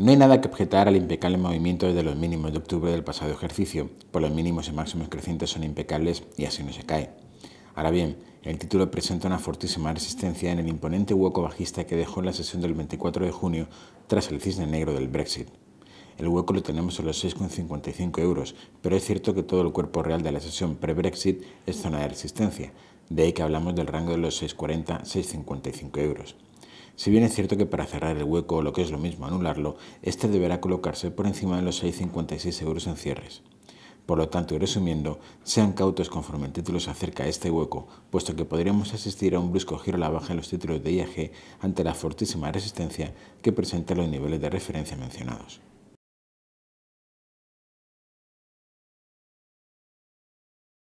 No hay nada que objetar al impecable movimiento desde los mínimos de octubre del pasado ejercicio, pues los mínimos y máximos crecientes son impecables y así no se cae. Ahora bien, el título presenta una fortísima resistencia en el imponente hueco bajista que dejó en la sesión del 24 de junio tras el cisne negro del Brexit. El hueco lo tenemos en los 6,55 euros, pero es cierto que todo el cuerpo real de la sesión pre-Brexit es zona de resistencia, de ahí que hablamos del rango de los 6,40-6,55 euros. Si bien es cierto que para cerrar el hueco o lo que es lo mismo anularlo, este deberá colocarse por encima de los 6,56 euros en cierres. Por lo tanto, y resumiendo, sean cautos conforme el título acerca a este hueco, puesto que podríamos asistir a un brusco giro a la baja en los títulos de IAG ante la fortísima resistencia que presenta los niveles de referencia mencionados.